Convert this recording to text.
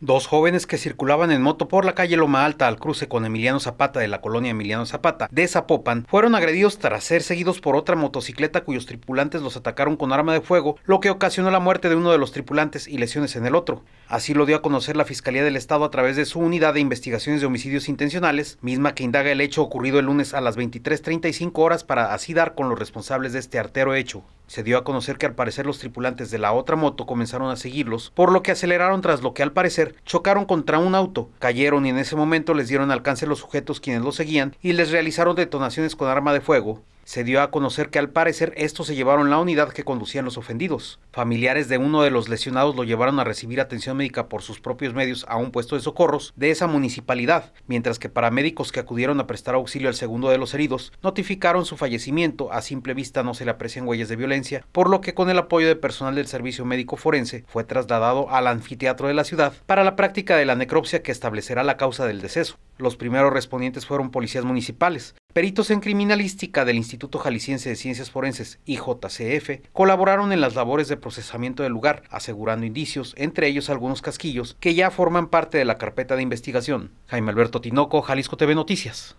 Dos jóvenes que circulaban en moto por la calle Loma Alta al cruce con Emiliano Zapata de la colonia Emiliano Zapata de Zapopan fueron agredidos tras ser seguidos por otra motocicleta cuyos tripulantes los atacaron con arma de fuego, lo que ocasionó la muerte de uno de los tripulantes y lesiones en el otro. Así lo dio a conocer la Fiscalía del Estado a través de su unidad de investigaciones de homicidios intencionales, misma que indaga el hecho ocurrido el lunes a las 23.35 horas para así dar con los responsables de este artero hecho. Se dio a conocer que al parecer los tripulantes de la otra moto comenzaron a seguirlos, por lo que aceleraron tras lo que al parecer chocaron contra un auto, cayeron y en ese momento les dieron alcance los sujetos quienes los seguían y les realizaron detonaciones con arma de fuego, se dio a conocer que al parecer estos se llevaron la unidad que conducían los ofendidos. Familiares de uno de los lesionados lo llevaron a recibir atención médica por sus propios medios a un puesto de socorros de esa municipalidad, mientras que paramédicos que acudieron a prestar auxilio al segundo de los heridos notificaron su fallecimiento. A simple vista no se le aprecian huellas de violencia, por lo que con el apoyo de personal del servicio médico forense fue trasladado al anfiteatro de la ciudad para la práctica de la necropsia que establecerá la causa del deceso. Los primeros respondientes fueron policías municipales. Peritos en criminalística del Instituto Jalisciense de Ciencias Forenses, IJCF, colaboraron en las labores de procesamiento del lugar, asegurando indicios, entre ellos algunos casquillos, que ya forman parte de la carpeta de investigación. Jaime Alberto Tinoco, Jalisco TV Noticias.